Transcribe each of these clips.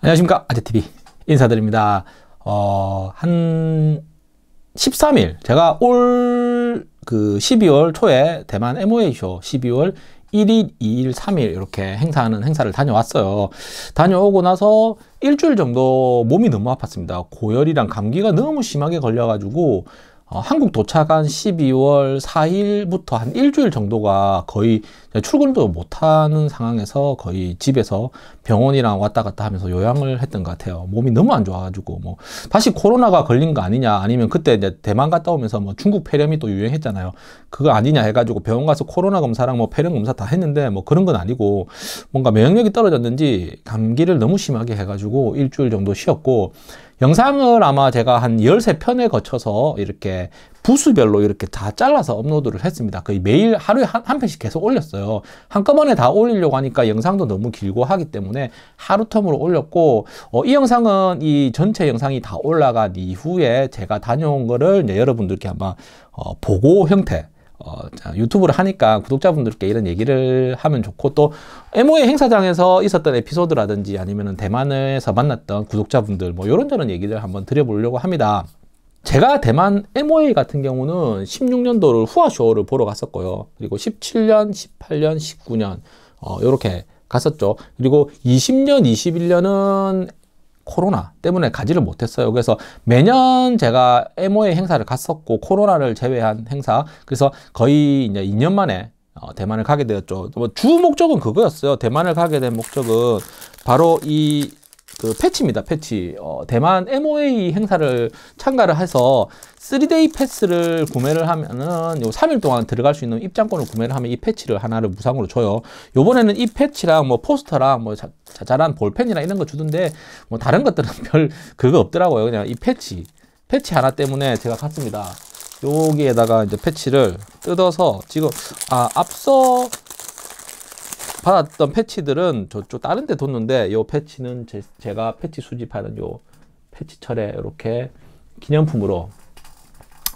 안녕하십니까 아재TV 인사드립니다 어, 한 13일 제가 올 그 12월 초에 대만 MOA쇼 12월 1일, 2일, 3일 이렇게 행사하는 행사를 다녀왔어요. 다녀오고 나서 일주일 정도 몸이 너무 아팠습니다. 고열이랑 감기가 너무 심하게 걸려가지고 어, 한국 도착한 12월 4일부터 한 일주일 정도가 거의 출근도 못하는 상황에서 거의 집에서 병원이랑 왔다 갔다 하면서 요양을 했던 것 같아요. 몸이 너무 안 좋아가지고 뭐 다시 코로나가 걸린 거 아니냐 아니면 그때 이제 대만 갔다 오면서 뭐 중국 폐렴이 또 유행했잖아요. 그거 아니냐 해가지고 병원 가서 코로나 검사랑 뭐 폐렴 검사 다 했는데 뭐 그런 건 아니고 뭔가 면역력이 떨어졌는지 감기를 너무 심하게 해가지고 일주일 정도 쉬었고 영상을 아마 제가 한 13편에 거쳐서 이렇게 부수별로 이렇게 다 잘라서 업로드를 했습니다. 거의 매일 하루에 한, 한 편씩 계속 올렸어요. 한꺼번에 다 올리려고 하니까 영상도 너무 길고 하기 때문에 하루 텀으로 올렸고 어, 이 영상은 이 전체 영상이 다 올라간 이후에 제가 다녀온 거를 여러분들께 한번 어, 보고 형태 어, 유튜브를 하니까 구독자분들께 이런 얘기를 하면 좋고 또 MOA 행사장에서 있었던 에피소드라든지 아니면 대만에서 만났던 구독자분들 뭐 이런저런 얘기를 한번 드려보려고 합니다. 제가 대만 MOA 같은 경우는 16년도를 후아쇼를 보러 갔었고요. 그리고 17년, 18년, 19년 어, 이렇게 갔었죠. 그리고 20년, 21년은 코로나 때문에 가지를 못했어요. 그래서 매년 제가 MOA 행사를 갔었고 코로나를 제외한 행사 그래서 거의 이제 2년 만에 어, 대만을 가게 되었죠. 뭐 주 목적은 그거였어요. 대만을 가게 된 목적은 바로 이그 패치입니다. 패치. 어, 대만 MOA 행사를 참가를 해서 3데이 패스를 구매를 하면은 요 3일 동안 들어갈 수 있는 입장권을 구매를 하면 이 패치를 하나를 무상으로 줘요. 요번에는 이 패치랑 뭐 포스터랑 뭐 자, 자잘한 볼펜이나 이런 거 주던데 뭐 다른 것들은 별 그거 없더라고요. 그냥 이 패치. 패치 하나 때문에 제가 샀습니다. 여기에다가 이제 패치를 뜯어서 지금 아 앞서 받았던 패치들은 저쪽 다른 데 뒀는데 요 패치는 제, 가 패치 수집하는 요 패치철에 이렇게 기념품으로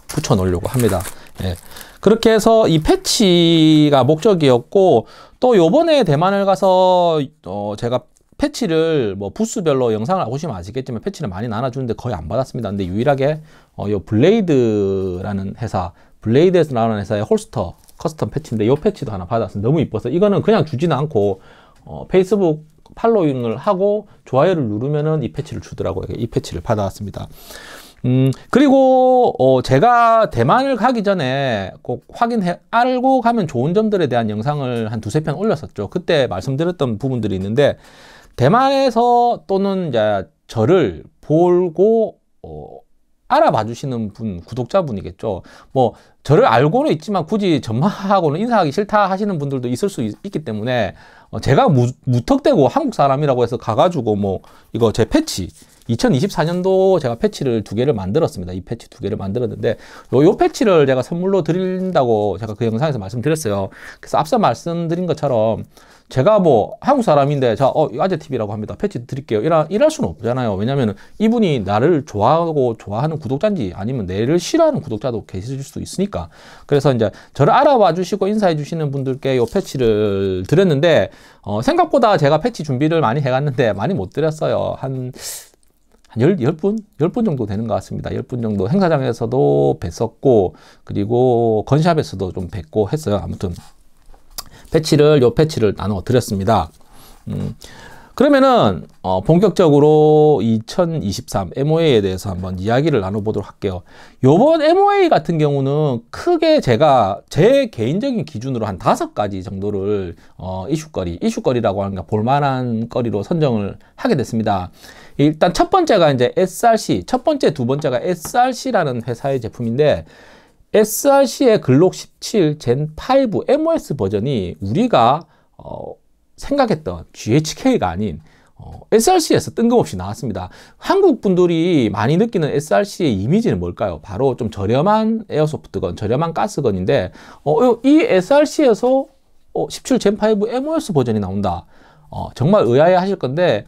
붙여 놓으려고 합니다. 예. 그렇게 해서 이 패치가 목적이었고 또 요번에 대만을 가서 어 제가 패치를 뭐 부스별로 영상을 보시면 아시겠지만 패치를 많이 나눠주는데 거의 안 받았습니다. 근데 유일하게 어요 블레이드라는 회사 블레이드에서 나오는 회사의 홀스터 커스텀 패치인데 이 패치도 하나 받았어 너무 이뻐서 이거는 그냥 주지는 않고 어, 페이스북 팔로잉을 하고 좋아요를 누르면은 이 패치를 주더라고요. 이 패치를 받아왔습니다. 음, 그리고 어, 제가 대만을 가기 전에 꼭 확인해 알고 가면 좋은 점들에 대한 영상을 한 두세 편 올렸었죠. 그때 말씀드렸던 부분들이 있는데 대만에서 또는 이제 저를 볼고 어, 알아봐 주시는 분, 구독자분이겠죠. 뭐 저를 알고는 있지만 굳이 전망하고는 인사하기 싫다 하시는 분들도 있을 수 있, 기 때문에 어, 제가 무, 무턱대고 한국 사람이라고 해서 가가지고 뭐 이거 제 패치 2024년도 제가 패치를 두 개를 만들었습니다. 이 패치 두 개를 만들었는데 요, 요 패치를 제가 선물로 드린다고 제가 그 영상에서 말씀드렸어요. 그래서 앞서 말씀드린 것처럼 제가 뭐 한국 사람인데 자, 어, 아재 TV라고 합니다. 패치 드릴게요. 이라, 이럴 수는 없잖아요. 왜냐면 이분이 나를 좋아하고 좋아하는 구독자인지 아니면 내를 싫어하는 구독자도 계실 수도 있으니까. 그래서 이제 저를 알아봐 주시고 인사해 주시는 분들께 요 패치를 드렸는데 어, 생각보다 제가 패치 준비를 많이 해 갔는데 많이 못 드렸어요. 한한 10, 분 10분 정도 되는 것 같습니다. 10분 정도 행사장에서도 뵀었고, 그리고 건샵에서도 좀뵙고 했어요. 아무튼 패치를 요 패치를 나눠 드렸습니다. 음, 그러면은 어, 본격적으로 2023 MOA에 대해서 한번 이야기를 나눠보도록 할게요. 요번 MOA 같은 경우는 크게 제가 제 개인적인 기준으로 한 다섯 가지 정도를 어, 이슈거리, 이슈거리라고 하는가 볼만한 거리로 선정을 하게 됐습니다. 일단 첫 번째가 이제 SRC, 첫 번째 두 번째가 SRC라는 회사의 제품인데 SRC의 글록 17젠5 MOS 버전이 우리가 어, 생각했던 GHK가 아닌 어, SRC에서 뜬금없이 나왔습니다. 한국 분들이 많이 느끼는 SRC의 이미지는 뭘까요? 바로 좀 저렴한 에어소프트건, 저렴한 가스건인데 어, 이 SRC에서 17젠5 어, MOS 버전이 나온다. 어, 정말 의아해 하실 건데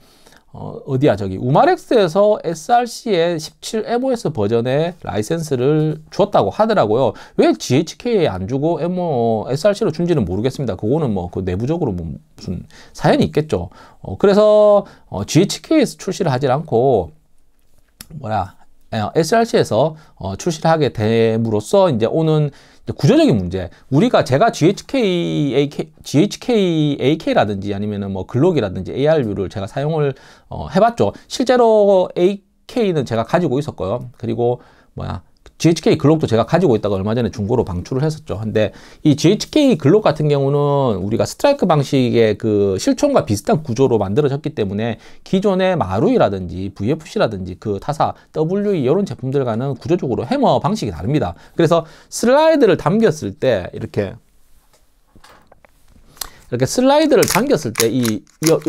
어, 어디야 저기 우마렉스에서 SRC의 17 MOS 버전의 라이센스를 주었다고 하더라고요. 왜 GHK에 안 주고 MO SRC로 준지는 모르겠습니다. 그거는 뭐 그 내부적으로 뭐 무슨 사연이 있겠죠. 어, 그래서 어, GHK에서 출시를 하질 않고 뭐야 어, SRC에서 어, 출시를 하게 됨으로써 이제 오는 구조적인 문제. 우리가 제가 GHK, AK, GHK, AK라든지 아니면은 뭐 글록이라든지 ARU를 제가 사용을 어, 해봤죠. 실제로 AK는 제가 가지고 있었고요. 그리고 뭐야 GHK 글록도 제가 가지고 있다가 얼마 전에 중고로 방출을 했었죠. 근데 이 GHK 글록 같은 경우는 우리가 스트라이크 방식의 그 실총과 비슷한 구조로 만들어졌기 때문에 기존의 마루이라든지 VFC라든지 그 타사 WE 이런 제품들과는 구조적으로 해머 방식이 다릅니다. 그래서 슬라이드를 담겼을 때 이렇게 이렇게 슬라이드를 당겼을 때 이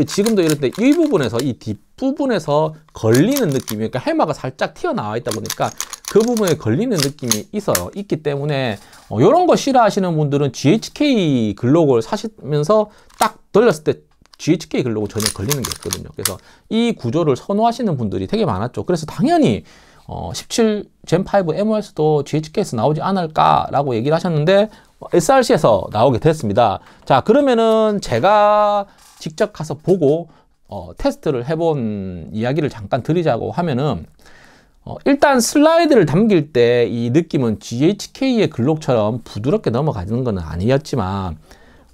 지금도 이럴 때 이 부분에서 이 뒷부분에서 걸리는 느낌이 그러니까 헬마가 살짝 튀어나와 있다 보니까 그 부분에 걸리는 느낌이 있어요 있기 때문에 이런 어, 거 싫어하시는 분들은 GHK 글록을 사시면서 딱 돌렸을 때 GHK 글록은 전혀 걸리는 게 없거든요 그래서 이 구조를 선호하시는 분들이 되게 많았죠 그래서 당연히 어, 17 Gen 5 MOS도 GHK에서 나오지 않을까라고 얘기를 하셨는데 SRC에서 나오게 됐습니다. 자, 그러면은 제가 직접 가서 보고 어, 테스트를 해본 이야기를 잠깐 드리자고 하면은 어, 일단 슬라이드를 담길 때 이 느낌은 GHK의 글록처럼 부드럽게 넘어가는 건 아니었지만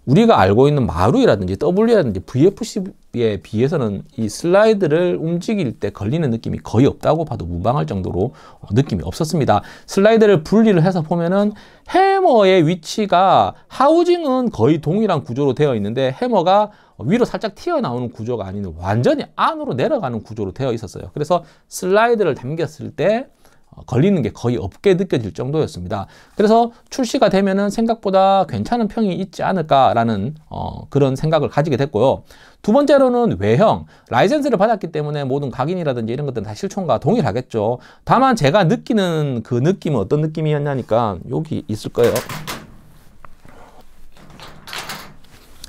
우리가 알고 있는 마루이라든지 W라든지 VFC에 비해서는 이 슬라이드를 움직일 때 걸리는 느낌이 거의 없다고 봐도 무방할 정도로 어, 느낌이 없었습니다. 슬라이드를 분리를 해서 보면은 해머의 위치가 하우징은 거의 동일한 구조로 되어 있는데 해머가 위로 살짝 튀어나오는 구조가 아닌 완전히 안으로 내려가는 구조로 되어 있었어요. 그래서 슬라이드를 당겼을 때 어, 걸리는 게 거의 없게 느껴질 정도였습니다. 그래서 출시가 되면은 생각보다 괜찮은 평이 있지 않을까라는 어, 그런 생각을 가지게 됐고요. 두 번째로는 외형, 라이센스를 받았기 때문에 모든 각인이라든지 이런 것들은 다 실총과 동일하겠죠. 다만 제가 느끼는 그 느낌은 어떤 느낌이었냐니까 여기 있을 거예요.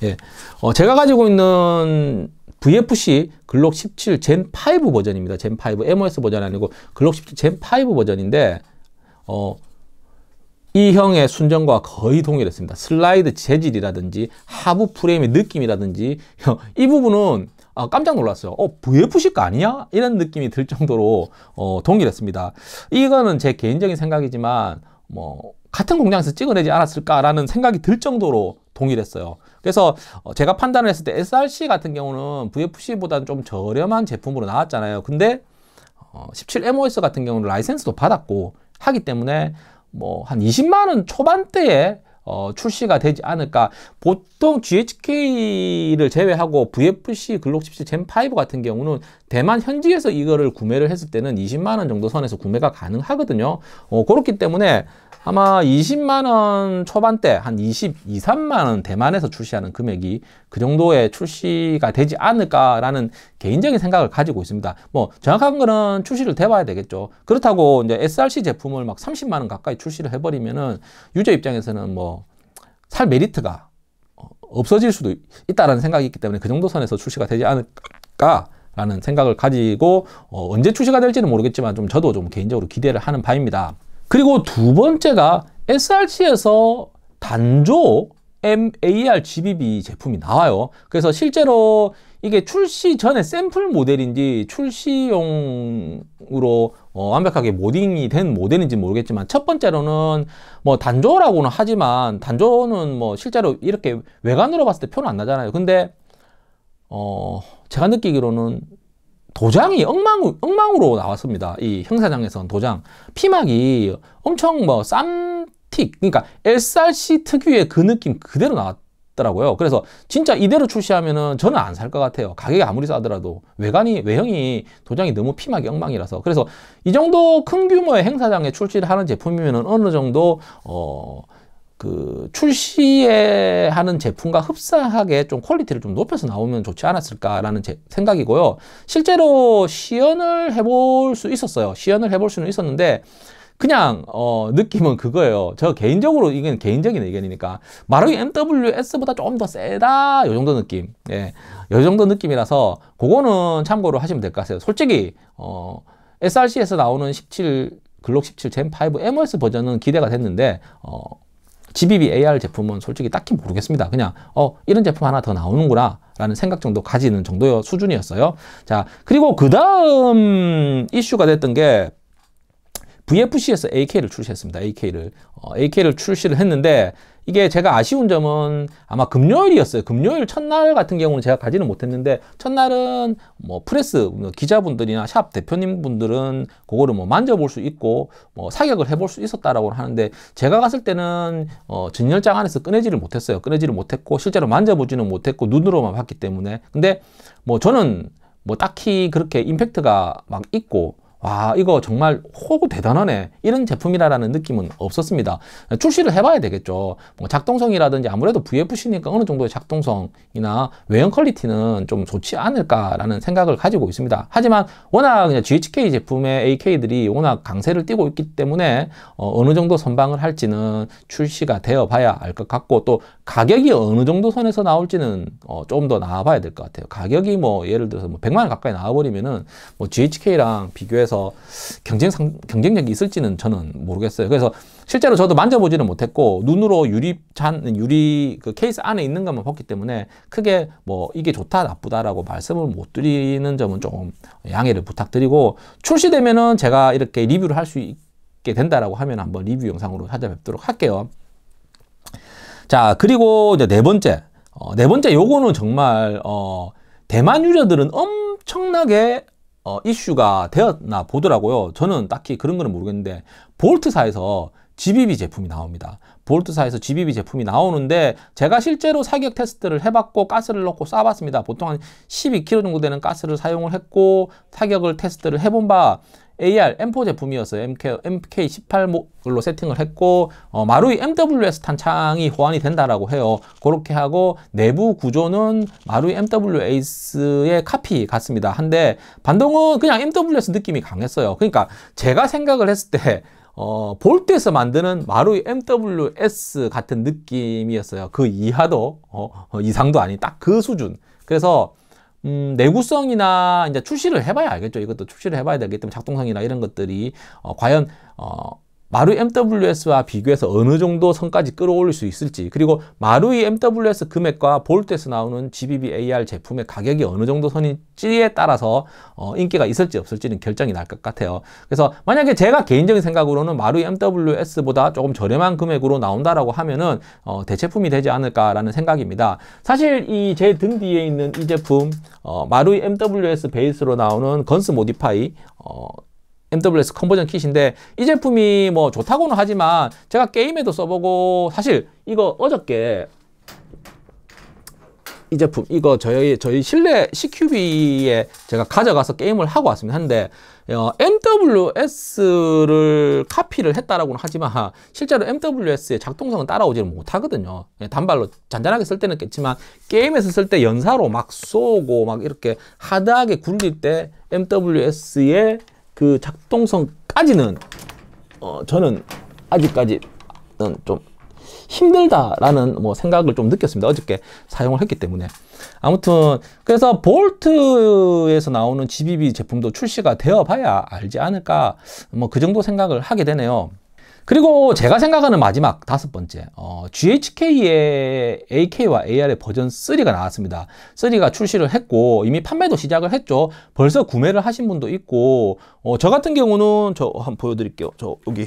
예. 어, 제가 가지고 있는 VFC 글록 17 젠5 버전입니다. 젠5 MOS 버전 아니고 글록 17 젠5 버전인데 어, 이 형의 순정과 거의 동일했습니다. 슬라이드 재질이라든지 하부 프레임의 느낌이라든지 이 부분은 아, 깜짝 놀랐어요. 어, VFC가 아니야? 이런 느낌이 들 정도로 어, 동일했습니다. 이거는 제 개인적인 생각이지만 뭐 같은 공장에서 찍어내지 않았을까라는 생각이 들 정도로 동일했어요. 그래서 어, 제가 판단을 했을 때 SRC 같은 경우는 VFC보다는 좀 저렴한 제품으로 나왔잖아요. 근데 어, 17MOS 같은 경우는 라이센스도 받았고 하기 때문에 뭐 한 20만 원 초반대에 어, 출시가 되지 않을까. 보통 GHK를 제외하고 VFC 글록 17 젠5 같은 경우는 대만 현지에서 이거를 구매를 했을 때는 20만원 정도 선에서 구매가 가능하거든요. 어, 그렇기 때문에 아마 20만 원 초반대 한 22, 3만 원 대만에서 출시하는 금액이 그 정도의 출시가 되지 않을까라는 개인적인 생각을 가지고 있습니다. 뭐 정확한 거는 출시를 돼봐야 되겠죠. 그렇다고 이제 SRC 제품을 막 30만 원 가까이 출시를 해버리면은 유저 입장에서는 뭐 살 메리트가 없어질 수도 있다라는 생각이 있기 때문에 그 정도 선에서 출시가 되지 않을까. 라는 생각을 가지고 어, 언제 출시가 될지는 모르겠지만 좀 저도 좀 개인적으로 기대를 하는 바입니다. 그리고 두 번째가 SRC에서 단조 MAR-GBB 제품이 나와요. 그래서 실제로 이게 출시 전에 샘플 모델인지 출시용으로 어, 완벽하게 모딩이 된 모델인지 모르겠지만 첫 번째로는 뭐 단조라고는 하지만 단조는 뭐 실제로 이렇게 외관으로 봤을 때 표는 안 나잖아요. 근데 어 제가 느끼기로는 도장이 엉망, 엉망으로 나왔습니다. 이 형사장에서는 도장. 피막이 엄청 뭐 쌈틱, 그러니까 SRC 특유의 그 느낌 그대로 나왔더라고요. 그래서 진짜 이대로 출시하면은 저는 안 살 것 같아요. 가격이 아무리 싸더라도. 외관이, 외형이 도장이 너무 피막이 엉망이라서. 그래서 이 정도 큰 규모의 행사장에 출시를 하는 제품이면은 어느 정도, 어, 그 출시에 하는 제품과 흡사하게 좀 퀄리티를 좀 높여서 나오면 좋지 않았을까라는 제 생각이고요. 실제로 시연을 해볼 수 있었어요. 시연을 해볼 수는 있었는데 그냥 어 느낌은 그거예요. 저 개인적으로 이건 개인적인 의견이니까 마루이 MWS보다 좀더 세다 요 정도 느낌. 예. 요 정도 느낌이라서 그거는 참고로 하시면 될 것 같아요. 솔직히 어 SRC에서 나오는 17 글록 17젠5 MOS 버전은 기대가 됐는데 어 GBB AR 제품은 솔직히 딱히 모르겠습니다. 그냥 어 이런 제품 하나 더 나오는구나 라는 생각 정도 가지는 정도의 수준이었어요. 자 그리고 그 다음 이슈가 됐던 게 VFC에서 AK를 출시했습니다. AK를. 어, AK를 출시를 했는데 이게 제가 아쉬운 점은 아마 금요일이었어요. 금요일 첫날 같은 경우는 제가 가지는 못했는데 첫날은 뭐 프레스 뭐 기자분들이나 샵 대표님 분들은 그거를 뭐 만져볼 수 있고 뭐 사격을 해볼 수 있었다라고 하는데 제가 갔을 때는 어 진열장 안에서 꺼내지를 못했어요. 꺼내지를 못했고 실제로 만져보지는 못했고 눈으로만 봤기 때문에 근데 뭐 저는 뭐 딱히 그렇게 임팩트가 막 있고 와 아, 이거 정말 호구 대단하네 이런 제품이라는 느낌은 없었습니다 출시를 해봐야 되겠죠 뭐 작동성이라든지 아무래도 VFC니까 어느 정도의 작동성이나 외형 퀄리티는 좀 좋지 않을까라는 생각을 가지고 있습니다 하지만 워낙 GHK 제품의 AK들이 워낙 강세를 띠고 있기 때문에 어, 느 정도 선방을 할지는 출시가 되어 봐야 알 것 같고 또 가격이 어느 정도 선에서 나올지는 어, 조더 나와봐야 될 것 같아요 가격이 뭐 예를 들어서 뭐 100만원 가까이 나와버리면은 뭐 GHK랑 비교해서 해서 경쟁 상, 경쟁력이 있을지는 저는 모르겠어요. 그래서 실제로 저도 만져보지는 못했고 눈으로 유리 잔 유리 그 케이스 안에 있는 것만 봤기 때문에 크게 뭐 이게 좋다 나쁘다라고 말씀을 못 드리는 점은 조금 양해를 부탁드리고 출시되면은 제가 이렇게 리뷰를 할 수 있게 된다라고 하면 한번 리뷰 영상으로 찾아뵙도록 할게요. 자 그리고 이제 네 번째 어, 네 번째 요거는 정말 어, 대만 유저들은 엄청나게 어, 이슈가 되었나 보더라고요. 저는 딱히 그런 거는 모르겠는데 볼트사에서 GBB 제품이 나옵니다. 볼트사에서 GBB 제품이 나오는데 제가 실제로 사격 테스트를 해봤고 가스를 넣고 쏴봤습니다. 보통 한 12kg 정도 되는 가스를 사용을 했고 사격을 테스트를 해본 바 AR M4 제품이었어요. MK, MK18로 세팅을 했고 어, 마루이 MWS 탄창이 호환이 된다라고 해요. 그렇게 하고 내부 구조는 마루이 MWS의 카피 같습니다. 한데 반동은 그냥 MWS 느낌이 강했어요. 그러니까 제가 생각을 했을 때 어, 볼트에서 만드는 마루이 MWS 같은 느낌이었어요. 그 이하도 어, 어 이상도 아닌 딱 그 수준. 그래서 음, 내구성이나 이제 출시를 해봐야 알겠죠. 이것도 출시를 해봐야 되기 때문에 작동성이나 이런 것들이 어, 과연 어, 마루 MWS와 비교해서 어느 정도 선까지 끌어올릴 수 있을지 그리고 마루이 MWS 금액과 볼트에서 나오는 GBB AR 제품의 가격이 어느 정도 선인지에 따라서 어, 인기가 있을지 없을지는 결정이 날 것 같아요. 그래서 만약에 제가 개인적인 생각으로는 마루이 MWS보다 조금 저렴한 금액으로 나온다라고 하면은 어, 대체품이 되지 않을까라는 생각입니다. 사실 이 제 등 뒤에 있는 이 제품 어, 마루이 MWS 베이스로 나오는 건스 모디파이 어, MWS 컨버전 킷인데 이 제품이 뭐 좋다고는 하지만 제가 게임에도 써보고 사실 이거 어저께 이 제품 이거 저희 저희 실내 CQB에 제가 가져가서 게임을 하고 왔습니다. 한데 어, MWS를 카피를 했다라고는 하지만 실제로 MWS의 작동성은 따라오지는 못하거든요. 예, 단발로 잔잔하게 쓸 때는 있겠지만 게임에서 쓸 때 연사로 막 쏘고 막 이렇게 하드하게 굴릴 때 MWS의 그 작동성까지는 어, 저는 아직까지는 좀 힘들다라는 뭐 생각을 좀 느꼈습니다. 어저께 사용을 했기 때문에. 아무튼 그래서 볼트에서 나오는 GBB 제품도 출시가 되어 봐야 알지 않을까 뭐 그 정도 생각을 하게 되네요. 그리고 제가 생각하는 마지막 다섯 번째 어, GHK의 AK와 AR의 버전 3가 나왔습니다 3가 출시를 했고 이미 판매도 시작을 했죠 벌써 구매를 하신 분도 있고 어, 저 같은 경우는 저 한번 보여드릴게요 저 여기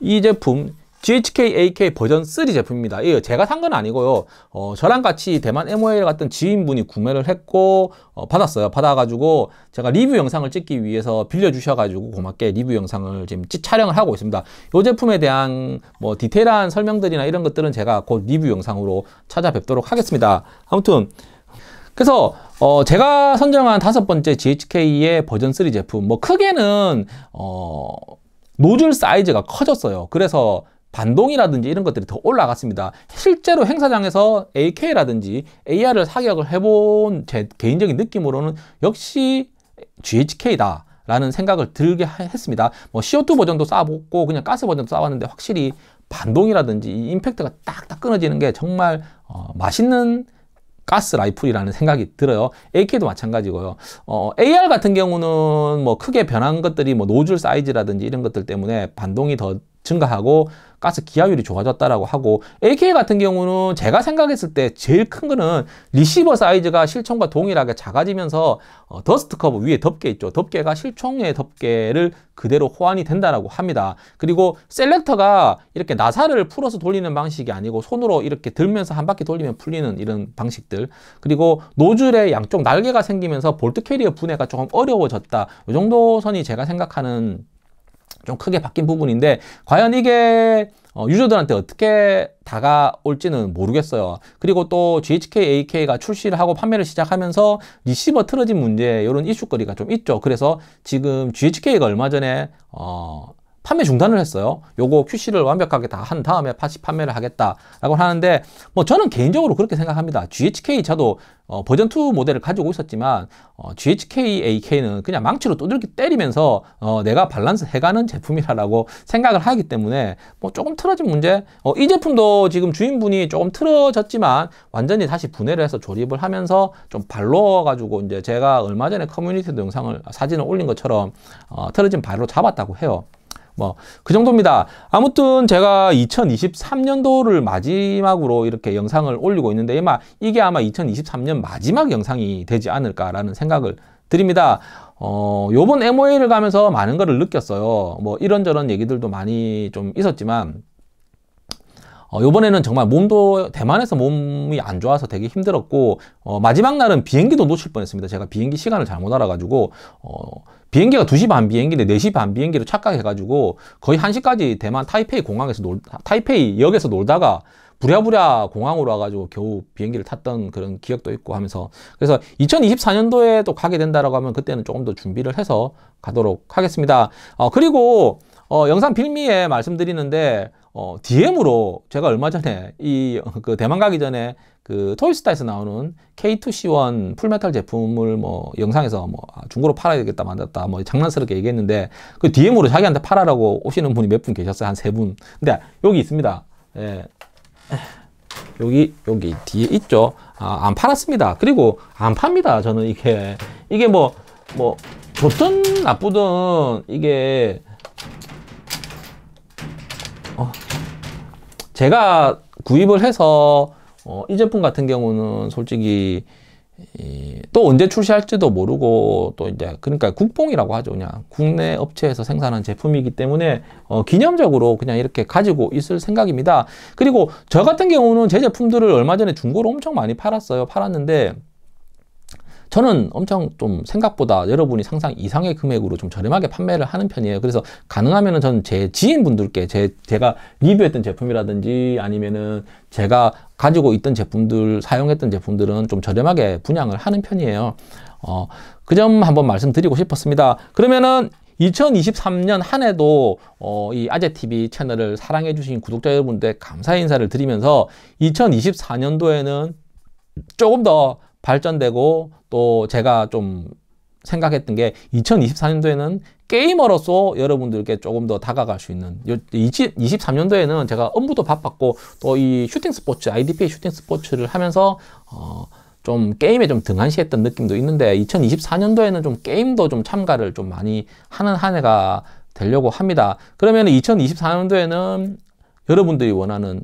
이 제품 GHK AK 버전 3 제품입니다. 예, 제가 산 건 아니고요. 어, 저랑 같이 대만 MOL 갔던 지인분이 구매를 했고 어, 받았어요. 받아가지고 제가 리뷰 영상을 찍기 위해서 빌려주셔가지고 고맙게 리뷰 영상을 지금 촬영을 하고 있습니다. 이 제품에 대한 뭐 디테일한 설명들이나 이런 것들은 제가 곧 리뷰 영상으로 찾아뵙도록 하겠습니다. 아무튼 그래서 어 제가 선정한 다섯 번째 GHK의 버전 3 제품 뭐 크게는 어 노즐 사이즈가 커졌어요. 그래서 반동이라든지 이런 것들이 더 올라갔습니다. 실제로 행사장에서 AK라든지 AR을 사격을 해본 제 개인적인 느낌으로는 역시 GHK다. 라는 생각을 들게 했습니다. 뭐 CO2 버전도 쏴봤고 그냥 가스 버전도 쏴봤는데 확실히 반동이라든지 이 임팩트가 딱딱 끊어지는 게 정말 어, 맛있는 가스 라이플이라는 생각이 들어요. AK도 마찬가지고요. 어, AR 같은 경우는 뭐 크게 변한 것들이 뭐 노즐 사이즈라든지 이런 것들 때문에 반동이 더 증가하고 가스 기하율이 좋아졌다라고 하고 AK 같은 경우는 제가 생각했을 때 제일 큰 거는 리시버 사이즈가 실총과 동일하게 작아지면서 어, 더스트 커버 위에 덮개 있죠. 덮개가 실총의 덮개를 그대로 호환이 된다라고 합니다. 그리고 셀렉터가 이렇게 나사를 풀어서 돌리는 방식이 아니고 손으로 이렇게 들면서 한 바퀴 돌리면 풀리는 이런 방식들 그리고 노즐의 양쪽 날개가 생기면서 볼트 캐리어 분해가 조금 어려워졌다. 이 정도 선이 제가 생각하는 좀 크게 바뀐 부분인데 과연 이게 어, 유저들한테 어떻게 다가올지는 모르겠어요. 그리고 또 GHK, AK가 출시를 하고 판매를 시작하면서 리시버 틀어진 문제 이런 이슈거리가 좀 있죠. 그래서 지금 GHK가 얼마 전에 어, 판매 중단을 했어요. 요거 QC를 완벽하게 다 한 다음에 다시 판매를 하겠다라고 하는데 뭐 저는 개인적으로 그렇게 생각합니다. GHK 저도 어, 버전 2 모델을 가지고 있었지만 어, GHK AK는 그냥 망치로 두들기 때리면서 어, 내가 밸런스 해가는 제품이라고 생각을 하기 때문에 뭐 조금 틀어진 문제 어, 이 제품도 지금 주인분이 조금 틀어졌지만 완전히 다시 분해를 해서 조립을 하면서 좀 발로 가지고 이제 제가 얼마 전에 커뮤니티도 영상을 사진을 올린 것처럼 어, 틀어진 발로 잡았다고 해요. 뭐그 정도입니다. 아무튼 제가 2023년도를 마지막으로 이렇게 영상을 올리고 있는데 아마 이게 아마 2023년 마지막 영상이 되지 않을까라는 생각을 드립니다. 어, 요번 MOA를 가면서 많은 것을 느꼈어요. 뭐 이런저런 얘기들도 많이 좀 있었지만 어, 이번에는 정말 몸도 대만에서 몸이 안 좋아서 되게 힘들었고 어, 마지막 날은 비행기도 놓칠 뻔했습니다. 제가 비행기 시간을 잘못 알아가지고 어, 비행기가 2시 반 비행기인데 4시 반 비행기로 착각해가지고 거의 1시까지 대만 타이페이 공항에서 놀 타이페이 역에서 놀다가 부랴부랴 공항으로 와가지고 겨우 비행기를 탔던 그런 기억도 있고 하면서 그래서 2024년도에 또 가게 된다라고 하면 그때는 조금 더 준비를 해서 가도록 하겠습니다. 어, 그리고 어, 영상 빌미에 말씀드리는데 어, DM으로 제가 얼마 전에 이 그 대만 가기 전에 그 토이스타에서 나오는 K2C1 풀메탈 제품을 뭐 영상에서 뭐 아, 중고로 팔아야 겠다 만졌다 뭐 장난스럽게 얘기했는데 그 DM으로 자기한테 팔아라고 오시는 분이 몇 분 계셨어요 한 세 분. 근데 여기 있습니다. 예. 여기 여기 뒤에 있죠. 아, 안 팔았습니다. 그리고 안 팝니다. 저는 이게 이게 뭐뭐 뭐 좋든 나쁘든 이게 어. 제가 구입을 해서 어, 이 제품 같은 경우는 솔직히 이, 또 언제 출시할지도 모르고 또 이제 그러니까 국뽕이라고 하죠 그냥 국내 업체에서 생산한 제품이기 때문에 어, 기념적으로 그냥 이렇게 가지고 있을 생각입니다 그리고 저 같은 경우는 제 제품들을 얼마 전에 중고로 엄청 많이 팔았어요 팔았는데 저는 엄청 좀 생각보다 여러분이 상상 이상의 금액으로 좀 저렴하게 판매를 하는 편이에요. 그래서 가능하면은 저는 제 지인분들께 제, 제가 리뷰했던 제품이라든지 아니면은 제가 가지고 있던 제품들, 사용했던 제품들은 좀 저렴하게 분양을 하는 편이에요. 어, 그 점 한번 말씀드리고 싶었습니다. 그러면은 2023년 한 해도 어, 이 아재TV 채널을 사랑해 주신 구독자 여러분들 감사 인사를 드리면서 2024년도에는 조금 더 발전되고 또 제가 좀 생각했던 게 2024년도에는 게이머로서 여러분들께 조금 더 다가갈 수 있는 23년도에는 제가 업무도 바빴고 또 이 슈팅 스포츠 IDP 슈팅 스포츠를 하면서 어, 좀 게임에 좀 등한시했던 느낌도 있는데 2024년도에는 좀 게임도 좀 참가를 좀 많이 하는 한 해가 되려고 합니다. 그러면 2024년도에는 여러분들이 원하는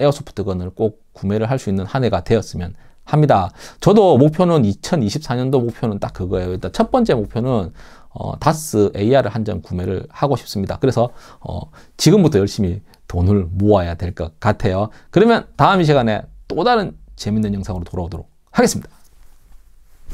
에어소프트건을 꼭 구매를 할 수 있는 한 해가 되었으면 합니다. 저도 목표는 2024년도 목표는 딱 그거예요. 일단 그러니까 첫 번째 목표는 어, 다스 AR 한장 구매를 하고 싶습니다. 그래서 어, 지금부터 열심히 돈을 모아야 될 것 같아요. 그러면 다음 시간에 또 다른 재밌는 영상으로 돌아오도록 하겠습니다.